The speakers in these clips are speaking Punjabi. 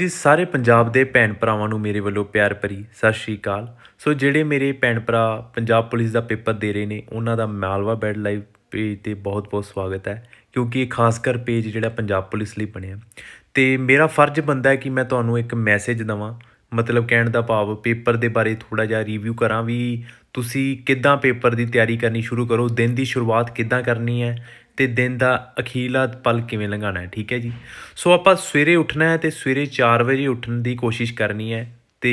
ਜੀ ਸਾਰੇ ਪੰਜਾਬ ਦੇ ਭੈਣ ਭਰਾਵਾਂ ਨੂੰ ਮੇਰੇ ਵੱਲੋਂ ਪਿਆਰ ਭਰੀ ਸਤਿ ਸ਼੍ਰੀ ਅਕਾਲ ਸੋ ਜਿਹੜੇ ਮੇਰੇ ਭੈਣ ਭਰਾ ਪੰਜਾਬ ਪੁਲਿਸ ਦਾ ਪੇਪਰ ਦੇ ਰਹੇ ਨੇ ਉਹਨਾਂ ਦਾ ਮਾਲਵਾ ਬੈਡ ਲਾਈਵ ਪੇਜ ਤੇ ਬਹੁਤ-ਬਹੁਤ ਸਵਾਗਤ ਹੈ ਕਿਉਂਕਿ ਇਹ ਖਾਸ ਕਰ ਪੇਜ ਜਿਹੜਾ ਪੰਜਾਬ ਪੁਲਿਸ ਲਈ ਬਣਿਆ ਤੇ ਮੇਰਾ ਫਰਜ਼ ਬੰਦਾ ਹੈ ਕਿ ਮੈਂ ਤੁਹਾਨੂੰ ਇੱਕ ਮੈਸੇਜ ਦਵਾਂ ਮਤਲਬ ਕਹਿਣ ਦਾ ਭਾਵ ਪੇਪਰ ਦੇ ਬਾਰੇ ਥੋੜਾ ਜਿਹਾ ਰਿਵਿਊ ਕਰਾਂ ਵੀ ਤੁਸੀਂ ਕਿੱਦਾਂ ਪੇਪਰ ਦੀ ਤਿਆਰੀ ਕਰਨੀ ਸ਼ੁਰੂ ਕਰੋ ਦਿਨ ਦੀ ਸ਼ੁਰੂਆਤ ਕਿੱਦਾਂ ਕਰਨੀ ਹੈ ਤੇ ਦਿਨ ਦਾ ਅਖੀਲਾ ਪਲ ਕਿਵੇਂ ਲੰਘਾਣਾ ਹੈ ਠੀਕ ਹੈ ਜੀ ਸੋ ਆਪਾਂ ਸਵੇਰੇ ਉੱਠਣਾ ਹੈ ਤੇ ਸਵੇਰੇ 4 ਵਜੇ ਉੱਠਣ ਦੀ ਕੋਸ਼ਿਸ਼ ਕਰਨੀ ਹੈ ਤੇ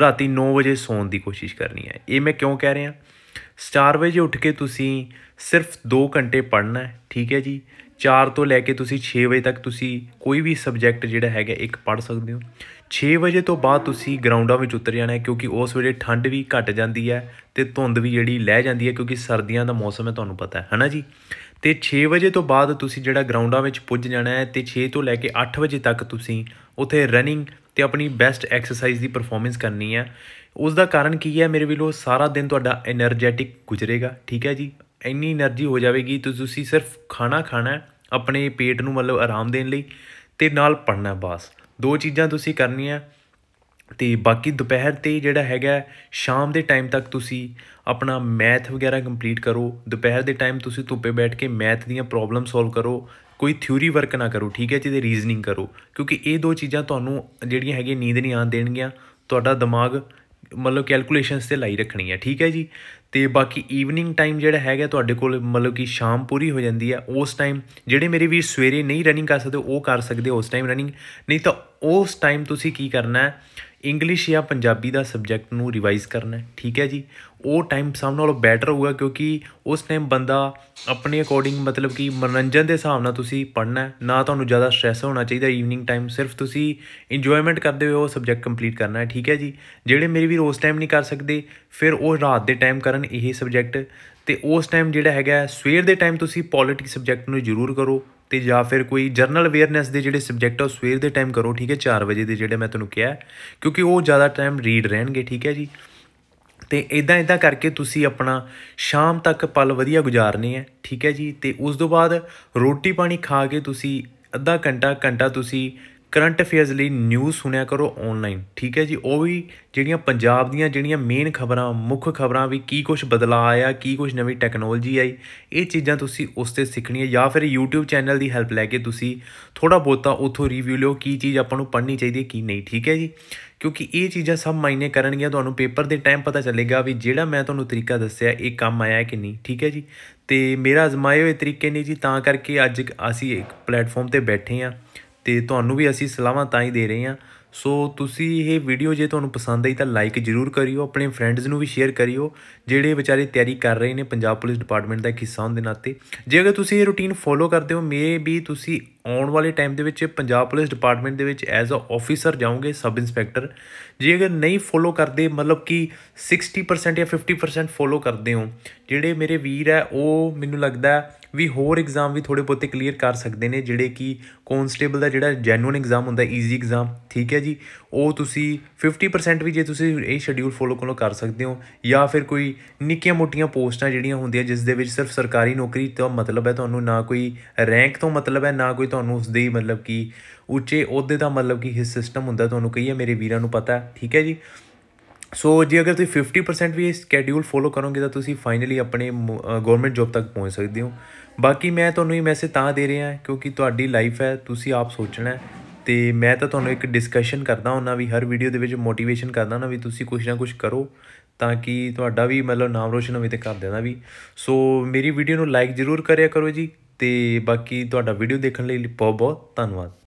ਰਾਤੀ 9 ਵਜੇ ਸੌਣ ਦੀ ਕੋਸ਼ਿਸ਼ ਕਰਨੀ ਹੈ ਇਹ ਮੈਂ ਕਿਉਂ ਕਹਿ ਰਿਹਾ 4 ਵਜੇ ਉੱਠ ਕੇ ਤੁਸੀਂ ਸਿਰਫ 2 ਘੰਟੇ ਪੜ੍ਹਨਾ ਹੈ ਠੀਕ ਹੈ ਜੀ 4 ਤੋਂ ਲੈ ਕੇ ਤੁਸੀਂ 6 ਵਜੇ ਤੱਕ ਤੁਸੀਂ ਕੋਈ ਵੀ ਸਬਜੈਕਟ ਜਿਹੜਾ ਹੈਗਾ ਇੱਕ ਪੜ੍ਹ ਸਕਦੇ ਹੋ 6 ਵਜੇ ਤੋਂ ਬਾਅਦ ਤੁਸੀਂ ਗਰਾਊਂਡਾਂ ਵਿੱਚ ਉਤਰ ਜਾਣਾ ਹੈ ਕਿਉਂਕਿ ਉਸ ਵੇਲੇ ਠੰਡ ਵੀ ਘਟ ਜਾਂਦੀ ਹੈ ਤੇ ਧੁੰਦ ਵੀ ਜਿਹੜੀ ਲਹਿ ਜਾਂਦੀ ਹੈ ਕਿਉਂਕਿ ਸਰਦੀਆਂ ਦਾ ਮੌਸਮ ਹੈ ਤੁਹਾਨੂੰ ਪਤਾ ਹੈ ਹਨਾ ਜੀ ਤੇ 6 ਵਜੇ ਤੋਂ ਬਾਅਦ ਤੁਸੀਂ ਜਿਹੜਾ ਗਰਾਊਂਡਾਂ ਵਿੱਚ ਪੁੱਜ ਜਾਣਾ ਹੈ ਤੇ 6 ਤੋਂ ਲੈ ਕੇ 8 ਵਜੇ ਤੱਕ ਤੁਸੀਂ ਉੱਥੇ ਰਨਿੰਗ ਤੇ ਆਪਣੀ ਬੈਸਟ ਐਕਸਰਸਾਈਜ਼ ਦੀ ਪਰਫਾਰਮੈਂਸ ਕਰਨੀ ਹੈ ਉਸ ਦਾ ਕਾਰਨ ਕੀ ਹੈ ਮੇਰੇ ਵੀਰੋ ਸਾਰਾ ਦਿਨ ਤੁਹਾਡਾ એનર્ਜੈਟਿਕ ਗੁਜ਼ਰੇਗਾ ਠੀਕ ਹੈ ਜੀ ਇੰਨੀ એનર્ਜੀ ਹੋ ਜਾਵੇਗੀ ਤੇ ਤੁਸੀਂ ਸਿਰਫ ਖਾਣਾ ਖਾਣਾ ਆਪਣੇ ਪੇਟ ਨੂੰ ਮਤਲਬ ਆਰਾਮ ਦੇਣ ਲਈ ਤੇ ਨਾਲ ਪੜਨਾ ਬਸ ਦੋ ਚੀਜ਼ਾਂ ਤੁਸੀਂ ਕਰਨੀਆਂ ਤੇ ਬਾਕੀ ਦੁਪਹਿਰ 'ਤੇ ਜਿਹੜਾ ਹੈਗਾ ਸ਼ਾਮ ਦੇ ਟਾਈਮ ਤੱਕ ਤੁਸੀਂ ਆਪਣਾ ਮੈਥ ਵਗੈਰਾ ਕੰਪਲੀਟ ਕਰੋ ਦੁਪਹਿਰ ਦੇ ਟਾਈਮ ਤੁਸੀਂ ਧੁੱਪੇ ਬੈਠ ਕੇ ਮੈਥ ਦੀਆਂ ਪ੍ਰੋਬਲਮ ਸੋਲਵ ਕਰੋ ਕੋਈ ਥਿਊਰੀ ਵਰਕ ਨਾ ਕਰੋ ਠੀਕ ਹੈ ਜਿਹਦੇ ਰੀਜ਼ਨਿੰਗ ਕਰੋ ਕਿਉਂਕਿ ਇਹ ਦੋ ਚੀਜ਼ਾਂ ਤੁਹਾਨੂੰ ਜਿਹੜੀਆਂ ਹੈਗੇ ਨੀਂਦ ਨਹੀਂ ਆਣ ਦੇਣਗੀਆਂ ਤੁਹਾਡਾ ਦਿਮਾਗ ਮਤਲਬ ਕੈਲਕੂਲੇਸ਼ਨਸ ਤੇ ਲਾਈ ਰੱਖਣੀ ਹੈ ਠੀਕ ਹੈ ਜੀ ਤੇ ਬਾਕੀ ਈਵਨਿੰਗ ਟਾਈਮ ਜਿਹੜਾ ਹੈਗਾ ਤੁਹਾਡੇ ਕੋਲ ਮਤਲਬ ਕਿ ਸ਼ਾਮ ਪੂਰੀ ਹੋ ਜਾਂਦੀ ਹੈ ਉਸ ਟਾਈਮ ਜਿਹੜੇ ਮੇਰੇ ਵੀ ਸਵੇਰੇ ਨਹੀਂ ਰਨਿੰਗ ਕਰ ਸਕਦੇ ਉਹ ਕਰ ਸਕਦੇ ਉਸ ਟਾਈਮ ਰਨਿੰਗ ਨਹੀਂ ਤਾਂ ਉਸ ਟਾਈਮ ਤੁਸੀਂ ਕੀ ਕਰਨਾ ਹੈ ਇੰਗਲਿਸ਼ ਜਾਂ ਪੰਜਾਬੀ ਦਾ ਸਬਜੈਕਟ ਨੂੰ ਰਿਵਾਈਜ਼ ਕਰਨਾ ਠੀਕ ਹੈ ਜੀ ਉਹ ਟਾਈਮ ਸਭ ਨਾਲੋਂ ਬੈਟਰ ਹੋਊਗਾ ਕਿਉਂਕਿ ਉਸ ਟਾਈਮ ਬੰਦਾ ਆਪਣੇ ਅਕੋਰਡਿੰਗ ਮਤਲਬ ਕਿ ਮਨੋਰੰਜਨ ਦੇ ਹਿਸਾਬ ਨਾਲ ਤੁਸੀਂ ਪੜ੍ਹਨਾ ਨਾ ਤੁਹਾਨੂੰ ਜ਼ਿਆਦਾ ਸਟ्रेस ਹੋਣਾ ਚਾਹੀਦਾ ਈਵਨਿੰਗ ਟਾਈਮ ਸਿਰਫ ਤੁਸੀਂ ਇੰਜੋਇਮੈਂਟ ਕਰਦੇ ਹੋਏ ਉਹ ਸਬਜੈਕਟ ਕੰਪਲੀਟ ਕਰਨਾ ਹੈ ਠੀਕ ਹੈ ਜੀ ਜਿਹੜੇ ਮੇਰੇ ਵੀ ਉਸ ਟਾਈਮ ਨਹੀਂ ਕਰ ਸਕਦੇ ਫਿਰ ਉਹ ਰਾਤ ਦੇ ਟਾਈਮ ਕਰਨ ਇਹ ਸਬਜੈਕਟ ਤੇ ਉਸ ਟਾਈਮ ਜਿਹੜਾ ਹੈਗਾ ਸਵੇਰ ਦੇ ਟਾਈਮ ਤੁਸੀਂ ਪੋਲਿਟਿਕ ਸਬਜੈਕਟ ਨੂੰ ਜ਼ਰੂਰ ਕਰੋ ਤੇ ਜਾਂ ਫਿਰ ਕੋਈ ਜਰਨਲ ਅਵੇਅਰਨੈਸ ਦੇ ਜਿਹੜੇ ਸਬਜੈਕਟ ਆ ਸਵੇਰ ਦੇ ਟਾਈਮ ਕਰੋ ਠੀਕ ਹੈ 4 ਵਜੇ ਦੇ ਜਿਹੜੇ ਮੈਂ ਤੁਹਾਨੂੰ ਕਿਹਾ ਕਿਉਂਕਿ ਉਹ ਜ਼ਿਆਦਾ ਟਾਈਮ ਰੀਡ ਰਹਿਣਗੇ ਠੀਕ ਹੈ ਜੀ ਤੇ ਇਦਾਂ ਇਦਾਂ ਕਰਕੇ ਤੁਸੀਂ ਆਪਣਾ ਸ਼ਾਮ ਤੱਕ ਪਲ ਵਧੀਆ ਗੁਜ਼ਾਰਨੇ ਹੈ ਠੀਕ ਹੈ ਜੀ ਤੇ ਉਸ ਤੋਂ ਬਾਅਦ ਰੋਟੀ ਪਾਣੀ ਖਾ ਕੇ ਤੁਸੀਂ ਅੱਧਾ ਘੰਟਾ ਘੰਟਾ ਤੁਸੀਂ ਕਰੰਟ ਅਫੇਅਰਸ ਲਈ ਨਿਊਜ਼ ਸੁਣਿਆ ਕਰੋ ਆਨਲਾਈਨ ਠੀਕ ਹੈ ਜੀ ਉਹ ਵੀ ਜਿਹੜੀਆਂ ਪੰਜਾਬ ਦੀਆਂ ਜਿਹੜੀਆਂ ਮੇਨ ਖਬਰਾਂ ਮੁੱਖ ਖਬਰਾਂ ਵੀ ਕੀ ਕੁਝ ਬਦਲਾਅ ਆਇਆ ਕੀ ਕੁਝ ਨਵੀਂ ਟੈਕਨੋਲੋਜੀ ਆਈ ਇਹ ਚੀਜ਼ਾਂ ਤੁਸੀਂ ਉਸ ਤੇ ਸਿੱਖਣੀ ਹੈ ਜਾਂ ਫਿਰ YouTube ਚੈਨਲ ਦੀ ਹੈਲਪ ਲੈ ਕੇ ਤੁਸੀਂ ਥੋੜਾ ਬੋਤਾ ਉਥੋਂ ਰਿਵਿਊ ਲਿਓ ਕੀ ਚੀਜ਼ ਆਪਾਂ ਨੂੰ ਪੜ੍ਹਨੀ ਚਾਹੀਦੀ ਹੈ ਕੀ ਨਹੀਂ ਠੀਕ ਹੈ ਜੀ ਕਿਉਂਕਿ ਇਹ ਚੀਜ਼ਾਂ ਸਭ ਮਾਇਨੇ ਕਰਨਗੀਆਂ ਤੁਹਾਨੂੰ ਪੇਪਰ ਦੇ ਟਾਈਮ ਪਤਾ ਚੱਲੇਗਾ ਵੀ ਜਿਹੜਾ ਮੈਂ ਤੁਹਾਨੂੰ ਤਰੀਕਾ ਦੱਸਿਆ ਇਹ ਕੰਮ ਆਇਆ ਕਿ ਨਹੀਂ ਠੀਕ ਹੈ ਜੀ ਤੇ ਮੇਰਾ ਅਜ਼ਮਾਏ ਹੋਏ ਤਰੀਕੇ ਨੇ ਜੀ ਤਾਂ ਕਰਕੇ ਅੱਜ ਅਸੀਂ ਇੱਕ ਪਲੇਟਫਾਰਮ ਤੇ ਬੈਠੇ ਆਂ ਤੇ ਤੁਹਾਨੂੰ ਵੀ ਅਸੀਂ ਸਲਾਹਾਂ ਤਾਂ ਹੀ ਦੇ ਰਹੇ ਹਾਂ ਸੋ ਤੁਸੀਂ ਇਹ ਵੀਡੀਓ ਜੇ ਤੁਹਾਨੂੰ ਪਸੰਦ ਆਈ ਤਾਂ ਲਾਈਕ ਜ਼ਰੂਰ ਕਰਿਓ ਆਪਣੇ ਫਰੈਂਡਸ ਨੂੰ ਵੀ ਸ਼ੇਅਰ ਕਰਿਓ ਜਿਹੜੇ ਵਿਚਾਰੇ ਤਿਆਰੀ ਕਰ ਰਹੇ ਨੇ ਪੰਜਾਬ ਪੁਲਿਸ ਡਿਪਾਰਟਮੈਂਟ ਦਾ ਇੱਕ ਹਿੱਸਾ ਹੋਣ ਦੇ ਨਾਤੇ ਜੇ ਅਗਰ ਤੁਸੀਂ ਇਹ ਰੁਟੀਨ ਫੋਲੋ ਕਰਦੇ ਹੋ ਮੇ ਵੀ ਤੁਸੀਂ ਆਉਣ ਵਾਲੇ ਟਾਈਮ ਦੇ ਵਿੱਚ ਪੰਜਾਬ ਪੁਲਿਸ ਡਿਪਾਰਟਮੈਂਟ ਦੇ ਵਿੱਚ ਐਜ਼ ਅ ਆਫੀਸਰ ਜਾਓਗੇ ਸਬ ਇੰਸਪੈਕਟਰ ਜੇ ਅਗਰ ਨਹੀਂ ਫੋਲੋ ਕਰਦੇ ਮਤਲਬ ਕਿ 60% ਜਾਂ 50% ਫੋਲੋ ਕਰਦੇ ਹੋ ਜਿਹੜੇ ਮੇਰੇ ਵੀਰ ਹੈ ਉਹ ਮੈਨੂੰ ਲੱਗਦਾ ਵੀ ਹੋਰ ਐਗਜ਼ਾਮ ਵੀ ਥੋੜੇ ਬੋਤੇ ਕਲੀਅਰ ਕਰ ਸਕਦੇ ਨੇ ਜਿਹੜੇ ਕਿ ਕਨਸਟੇਬਲ ਦਾ ਜਿਹੜਾ ਜੈਨੂਇਨ ਐਗਜ਼ਾਮ ਹੁੰਦਾ ਈਜ਼ੀ ਐਗਜ਼ਾਮ ਠੀਕ ਹੈ ਜੀ ਉਹ ਤੁਸੀਂ 50% ਵੀ ਜੇ ਤੁਸੀਂ ਇਹ ਸ਼ਡਿਊਲ ਫੋਲੋ ਕੋਲੋਂ ਕਰ ਸਕਦੇ ਹੋ ਜਾਂ ਫਿਰ ਕੋਈ ਨਿੱਕੀਆਂ ਮੋਟੀਆਂ ਪੋਸਟਾਂ ਜਿਹੜੀਆਂ ਹੁੰਦੀਆਂ ਜਿਸ ਦੇ ਵਿੱਚ ਸਿਰਫ ਸਰਕਾਰੀ ਨੌਕਰੀ ਤੋਂ ਮਤਲਬ ਹੈ ਤੁਹਾਨੂੰ ਨਾ ਕੋਈ ਰੈਂਕ ਤੋਂ ਮਤਲਬ ਹੈ ਨਾ ਕੋਈ ਤੁਹਾਨੂੰ ਉਸ ਦੀ ਮਤਲਬ ਕਿ ਉੱਚੇ ਅਹੁਦੇ ਦਾ ਮਤਲਬ ਕਿ ਹਿਸ ਸਿਸਟਮ ਹੁੰਦਾ ਤੁਹਾਨੂੰ ਕਹੀਏ ਹੈ ਮੇਰੇ ਵੀਰਾਂ ਨੂੰ ਪਤਾ ਠੀਕ ਹੈ ਜੀ ਸੋ ਜੇ ਅਗਰ ਤੁਸੀਂ 50% ਵੀ ਇਹ ਸ케ਡਿਊਲ ਫੋਲੋ ਕਰੋਗੇ ਤਾਂ ਤੁਸੀਂ ਫਾਈਨਲੀ ਆਪਣੇ ਗਵਰਨਮੈਂਟ ਜੌਬ ਤੱਕ ਪਹੁੰਚ ਸਕਦੇ ਹੋ ਬਾਕੀ ਮੈਂ ਤੁਹਾਨੂੰ ਇਹ ਮੈਸੇਜ ਤਾਂ ਦੇ ਰਿਹਾ ਕਿਉਂਕਿ ਤੁਹਾਡੀ ਲਾਈਫ ਹੈ ਤੁਸੀਂ ਆਪ ਸੋਚਣਾ ਤੇ ਮੈਂ ਤਾਂ ਤੁਹਾਨੂੰ ਇੱਕ ਡਿਸਕਸ਼ਨ ਕਰਦਾ ਉਹਨਾਂ ਵੀ ਹਰ ਵੀਡੀਓ ਦੇ ਵਿੱਚ ਮੋਟੀਵੇਸ਼ਨ ਕਰਦਾ ਉਹਨਾਂ ਵੀ ਤੁਸੀਂ ਕੁਝ ਨਾ ਕੁਝ ਕਰੋ ਤਾਂ ਕਿ ਤੁਹਾਡਾ ਵੀ ਮਤਲਬ ਨਾਮ ਰੋਸ਼ਨ ਹੋਵੇ ਤੇ ਕਰ ਦੇ ਦਾ ਵੀ ਸੋ ਮੇਰੀ ਵੀਡੀਓ ਨੂੰ ਲਾਈਕ ਜ਼ਰੂਰ ਕਰਿਆ ਕਰੋ ਜੀ ਤੇ ਬਾਕੀ ਤੁਹਾਡਾ ਵੀਡੀਓ ਦੇਖਣ ਲਈ ਬਹੁਤ ਬਹੁਤ ਧੰਨਵਾਦ